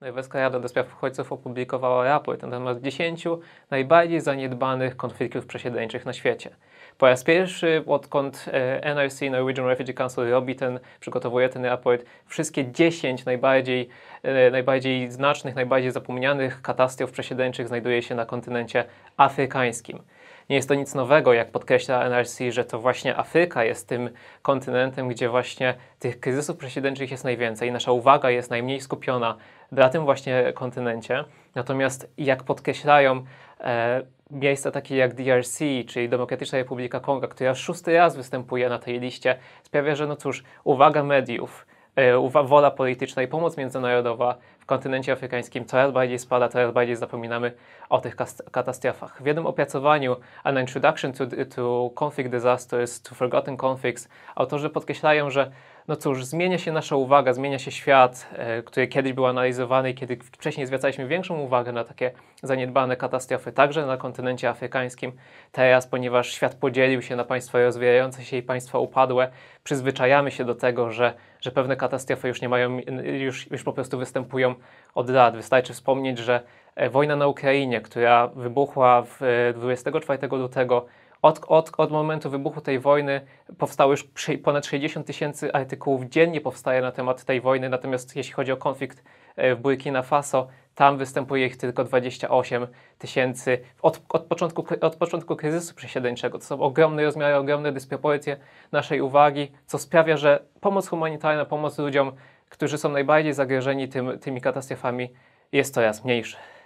Norweska Rada do Spraw Uchodźców opublikowała raport na temat 10 najbardziej zaniedbanych konfliktów przesiedleńczych na świecie. Po raz pierwszy, odkąd e, NRC, Norwegian Refugee Council, robi ten, przygotowuje ten raport, wszystkie 10 najbardziej, e, najbardziej znacznych, najbardziej zapomnianych katastrof przesiedleńczych znajduje się na kontynencie afrykańskim. Nie jest to nic nowego, jak podkreśla NRC, że to właśnie Afryka jest tym kontynentem, gdzie właśnie tych kryzysów przesiedleńczych jest najwięcej. Nasza uwaga jest najmniej skupiona na tym właśnie kontynencie. Natomiast jak podkreślają e, miejsca takie jak DRC, czyli Demokratyczna Republika Konga, która szósty raz występuje na tej liście, sprawia, że no cóż, uwaga mediów, E, wola polityczna i pomoc międzynarodowa w kontynencie afrykańskim coraz bardziej spada, coraz bardziej zapominamy o tych katastrofach. W jednym opracowaniu An Introduction to, to Conflict Disasters, to Forgotten Conflicts autorzy podkreślają, że no cóż, zmienia się nasza uwaga, zmienia się świat, e, który kiedyś był analizowany i kiedy wcześniej zwracaliśmy większą uwagę na takie zaniedbane katastrofy, także na kontynencie afrykańskim. Teraz, ponieważ świat podzielił się na państwa rozwijające się i państwa upadłe, przyzwyczajamy się do tego, że, że pewne katastrofy już nie mają, już, już po prostu występują od lat. Wystarczy wspomnieć, że e, wojna na Ukrainie, która wybuchła w 24 e, lutego od, od, od momentu wybuchu tej wojny powstało już ponad 60 tysięcy artykułów dziennie powstaje na temat tej wojny, natomiast jeśli chodzi o konflikt e, w Burkina Faso, tam występuje ich tylko 28 tysięcy od, od, początku, od początku kryzysu przesiedleńczego. To są ogromne rozmiary, ogromne dysproporcje naszej uwagi, co sprawia, że pomoc humanitarna, pomoc ludziom, którzy są najbardziej zagrożeni tym, tymi katastrofami, jest coraz mniejsza.